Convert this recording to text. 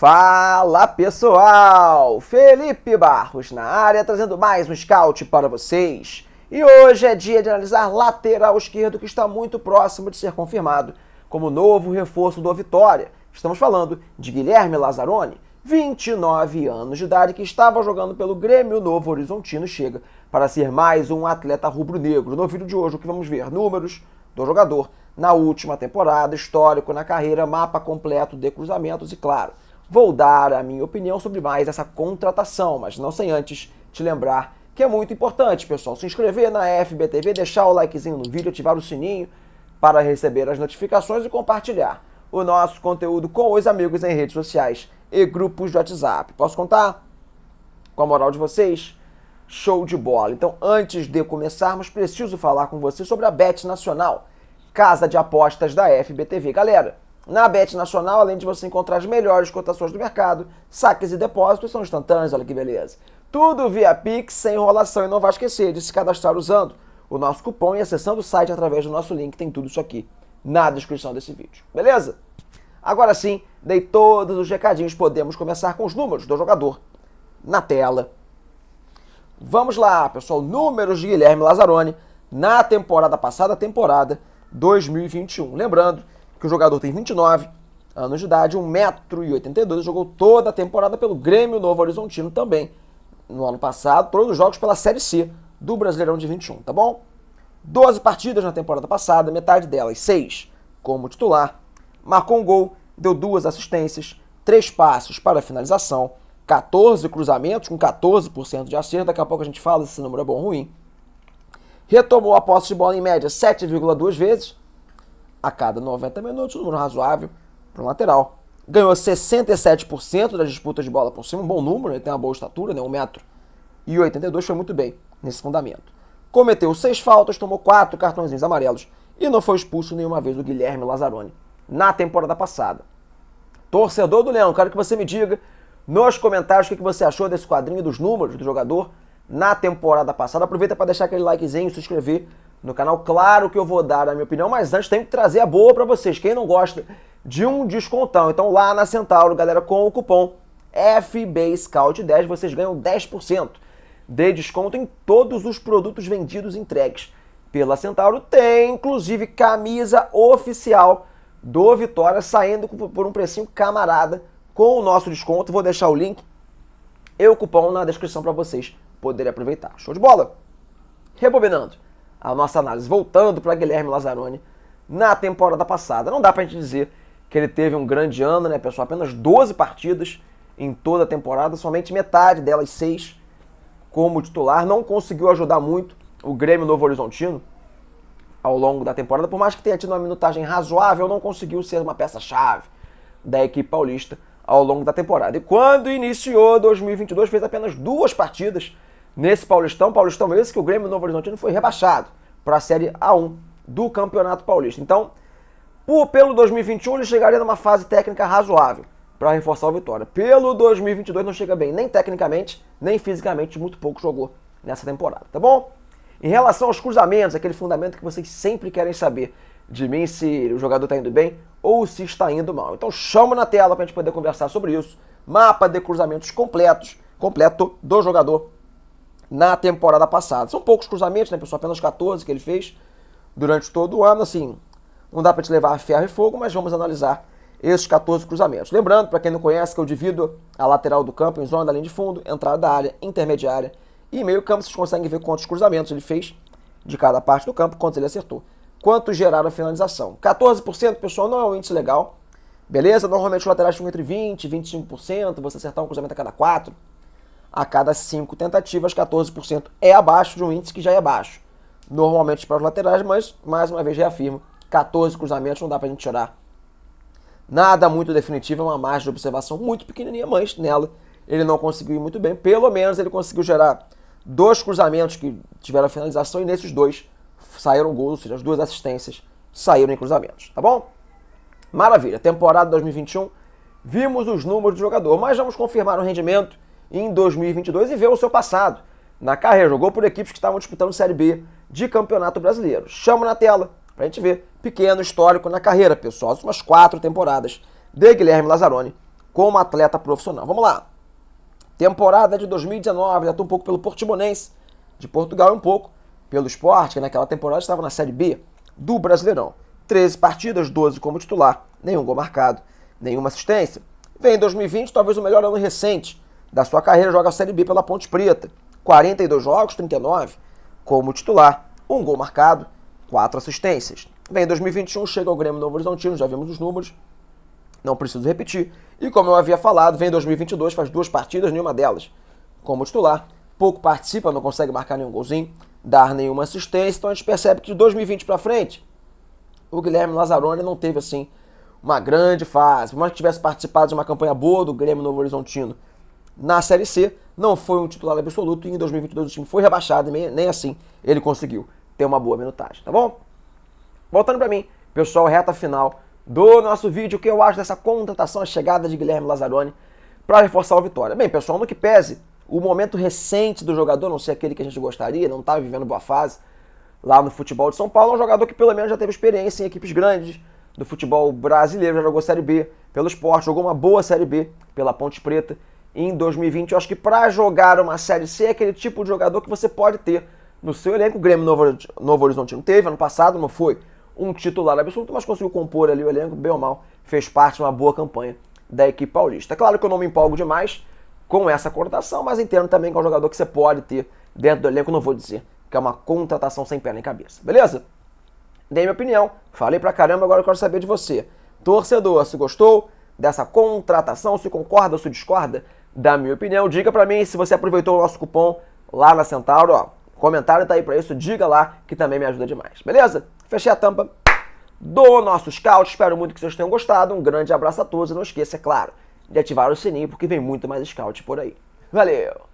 Fala pessoal! Felipe Barros na área trazendo mais um scout para vocês. E hoje é dia de analisar lateral esquerdo que está muito próximo de ser confirmado como novo reforço do Vitória. Estamos falando de Guilherme Lazzaroni, 29 anos de idade, que estava jogando pelo Grêmio Novo Horizontino, chega para ser mais um atleta rubro-negro. No vídeo de hoje, o que vamos ver? Números do jogador na última temporada, histórico na carreira, mapa completo de cruzamentos e, claro, Vou dar a minha opinião sobre mais essa contratação, mas não sem antes te lembrar que é muito importante, pessoal, se inscrever na FBTV, deixar o likezinho no vídeo, ativar o sininho para receber as notificações e compartilhar o nosso conteúdo com os amigos em redes sociais e grupos de WhatsApp. Posso contar com a moral de vocês? Show de bola! Então, antes de começarmos, preciso falar com você sobre a Bet Nacional, casa de apostas da FBTV. Galera, na Bet Nacional, além de você encontrar as melhores cotações do mercado, saques e depósitos são instantâneos, olha que beleza. Tudo via Pix, sem enrolação e não vai esquecer de se cadastrar usando o nosso cupom e acessando o site através do nosso link, tem tudo isso aqui na descrição desse vídeo, beleza? Agora sim, dei todos os recadinhos, podemos começar com os números do jogador na tela. Vamos lá, pessoal, números de Guilherme Lazzaroni na temporada passada, temporada 2021. Lembrando que o jogador tem 29 anos de idade, 1,82m, jogou toda a temporada pelo Grêmio Novo Horizontino também, no ano passado, todos os jogos pela Série C do Brasileirão de 21, tá bom? 12 partidas na temporada passada, metade delas, 6 como titular, marcou um gol, deu duas assistências, três passos para finalização, 14 cruzamentos com 14% de acerto, daqui a pouco a gente fala se esse número é bom ou ruim. Retomou a posse de bola em média 7,2 vezes, a cada 90 minutos, um número razoável para um lateral. Ganhou 67% das disputas de bola por cima, um bom número, ele tem uma boa estatura, né? 1,82m, foi muito bem nesse fundamento. Cometeu seis faltas, tomou quatro cartões amarelos e não foi expulso nenhuma vez o Guilherme Lazzaroni na temporada passada. Torcedor do Leão, quero que você me diga nos comentários o que você achou desse quadrinho dos números do jogador na temporada passada. Aproveita para deixar aquele likezinho, se inscrever no canal, claro que eu vou dar a minha opinião, mas antes tenho que trazer a boa para vocês. Quem não gosta de um descontão, então lá na Centauro, galera, com o cupom FBScout10 vocês ganham 10% de desconto em todos os produtos vendidos e entregues pela Centauro. Tem inclusive camisa oficial do Vitória saindo por um precinho camarada com o nosso desconto. Vou deixar o link e o cupom na descrição para vocês poderem aproveitar. Show de bola! Rebobinando a nossa análise, voltando para Guilherme Lazzaroni na temporada passada. Não dá para a gente dizer que ele teve um grande ano, né, pessoal? Apenas 12 partidas em toda a temporada, somente metade delas, seis, como titular. Não conseguiu ajudar muito o Grêmio Novo Horizontino ao longo da temporada, por mais que tenha tido uma minutagem razoável, não conseguiu ser uma peça-chave da equipe paulista ao longo da temporada. E quando iniciou 2022, fez apenas duas partidas nesse Paulistão, Paulistão esse que o Grêmio Novo Horizontino foi rebaixado para a Série A1 do Campeonato Paulista. Então, por, pelo 2021 ele chegaria numa fase técnica razoável para reforçar a vitória. Pelo 2022 não chega bem, nem tecnicamente, nem fisicamente, muito pouco jogou nessa temporada, tá bom? Em relação aos cruzamentos, aquele fundamento que vocês sempre querem saber de mim se o jogador está indo bem ou se está indo mal. Então chama na tela para a gente poder conversar sobre isso. Mapa de cruzamentos completos, completo do jogador na temporada passada. São poucos cruzamentos, né, pessoal? Apenas 14 que ele fez durante todo o ano. Assim, não dá para te levar a ferro e fogo, mas vamos analisar esses 14 cruzamentos. Lembrando, para quem não conhece, que eu divido a lateral do campo em zona da linha de fundo, entrada da área, intermediária e meio campo. Vocês conseguem ver quantos cruzamentos ele fez de cada parte do campo, quantos ele acertou. Quantos geraram finalização? 14%, pessoal, não é um índice legal. Beleza? Normalmente os laterais ficam entre 20% e 25%. Você acertar um cruzamento a cada 4, a cada 5 tentativas, 14% é abaixo de um índice que já é baixo. Normalmente para os laterais, mas mais uma vez reafirmo, 14 cruzamentos não dá para a gente chorar. Nada muito definitivo, é uma margem de observação muito pequenininha, mas nela ele não conseguiu ir muito bem. Pelo menos ele conseguiu gerar dois cruzamentos que tiveram finalização e nesses dois saíram gols, ou seja, as duas assistências saíram em cruzamentos, tá bom? Maravilha, temporada 2021, vimos os números do jogador, mas vamos confirmar o rendimento em 2022 e ver o seu passado. Na carreira, jogou por equipes que estavam disputando Série B de Campeonato Brasileiro. Chama na tela para a gente ver. Pequeno histórico na carreira, pessoal. As umas quatro temporadas de Guilherme Lazzaroni como atleta profissional. Vamos lá. Temporada de 2019, já um pouco pelo Portimonense de Portugal e um pouco pelo esporte, que naquela temporada estava na Série B do Brasileirão. 13 partidas, 12 como titular, nenhum gol marcado, nenhuma assistência. Vem 2020, talvez o melhor ano recente da sua carreira, joga a Série B pela Ponte Preta. 42 jogos, 39 como titular. Um gol marcado, quatro assistências. vem em 2021 chega ao Grêmio Novo Horizontino, já vimos os números, não preciso repetir. E como eu havia falado, vem em 2022, faz duas partidas, nenhuma delas como titular. Pouco participa, não consegue marcar nenhum golzinho, dar nenhuma assistência. Então a gente percebe que de 2020 para frente, o Guilherme Lazzaroni não teve assim uma grande fase. Por mais que tivesse participado de uma campanha boa do Grêmio Novo Horizontino, na Série C. Não foi um titular absoluto e em 2022 o time foi rebaixado, nem assim ele conseguiu ter uma boa minutagem, tá bom? Voltando para mim, pessoal, reta final do nosso vídeo, o que eu acho dessa contratação, a chegada de Guilherme Lazzaroni para reforçar o Vitória. Bem, pessoal, no que pese, o momento recente do jogador, não sei aquele que a gente gostaria, não está vivendo boa fase lá no futebol de São Paulo, é um jogador que pelo menos já teve experiência em equipes grandes do futebol brasileiro, já jogou Série B pelo esporte, jogou uma boa Série B pela Ponte Preta em 2020. Eu acho que para jogar uma Série C é aquele tipo de jogador que você pode ter no seu elenco. O Grêmio Novo, Novo Horizonte não teve, ano passado não foi um titular absoluto, mas conseguiu compor ali o elenco, bem ou mal, fez parte de uma boa campanha da equipe paulista. É claro que eu não me empolgo demais com essa contratação, mas entendo também que é um jogador que você pode ter dentro do elenco, não vou dizer que é uma contratação sem perna em cabeça, beleza? Dei minha opinião, falei pra caramba, agora eu quero saber de você. Torcedor, se gostou dessa contratação, se concorda ou se discorda da minha opinião. Diga para mim se você aproveitou o nosso cupom lá na Centauro, ó. Comentário tá aí para isso, diga lá que também me ajuda demais. Beleza? Fechei a tampa do nosso scout. Espero muito que vocês tenham gostado. Um grande abraço a todos e não esqueça, é claro, de ativar o sininho porque vem muito mais scout por aí. Valeu!